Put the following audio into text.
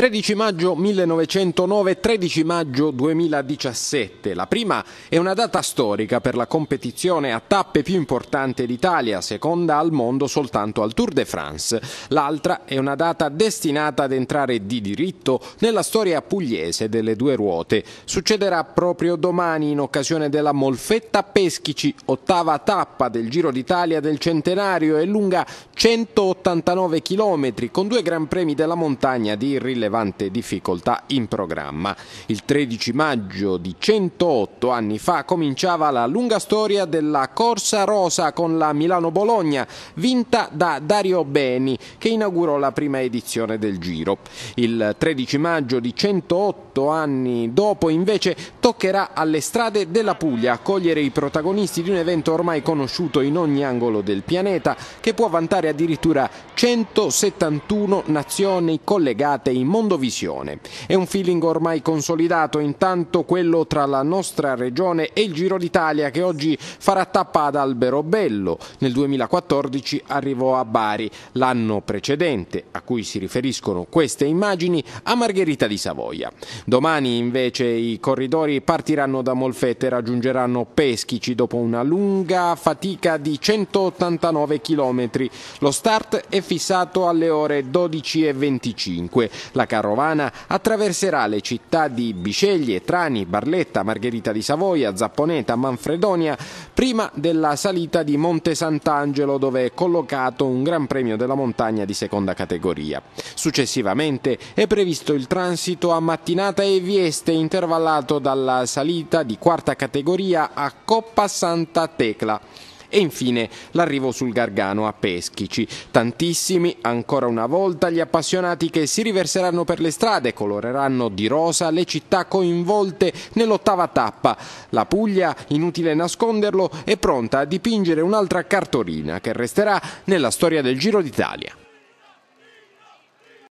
13 maggio 1909, 13 maggio 2017. La prima è una data storica per la competizione a tappe più importante d'Italia, seconda al mondo soltanto al Tour de France. L'altra è una data destinata ad entrare di diritto nella storia pugliese delle due ruote. Succederà proprio domani in occasione della Molfetta Peschici, ottava tappa del Giro d'Italia del centenario e lunga 189 km con due gran premi della montagna di irrilevanza rilevante difficoltà in programma. Il 13 maggio di 108 anni fa cominciava la lunga storia della Corsa Rosa con la Milano-Bologna, vinta da Dario Beni, che inaugurò la prima edizione del Giro. Il 13 maggio di 108 anni dopo, invece, toccherà alle strade della Puglia accogliere i protagonisti di un evento ormai conosciuto in ogni angolo del pianeta, che può vantare addirittura 171 nazioni collegate in modo Mondovisione. È un feeling ormai consolidato, intanto quello tra la nostra regione e il Giro d'Italia che oggi farà tappa ad Albero Bello. Nel 2014 arrivò a Bari, l'anno precedente, a cui si riferiscono queste immagini, a Margherita di Savoia. Domani invece i corridori partiranno da Molfette e raggiungeranno Peschici dopo una lunga fatica di 189 km. Lo start è fissato alle ore 12.25. La carovana attraverserà le città di Biceglie, Trani, Barletta, Margherita di Savoia, Zapponeta, Manfredonia, prima della salita di Monte Sant'Angelo dove è collocato un Gran Premio della Montagna di seconda categoria. Successivamente è previsto il transito a Mattinata e Vieste intervallato dalla salita di quarta categoria a Coppa Santa Tecla e infine l'arrivo sul Gargano a Peschici. Tantissimi, ancora una volta, gli appassionati che si riverseranno per le strade coloreranno di rosa le città coinvolte nell'ottava tappa. La Puglia, inutile nasconderlo, è pronta a dipingere un'altra cartolina che resterà nella storia del Giro d'Italia.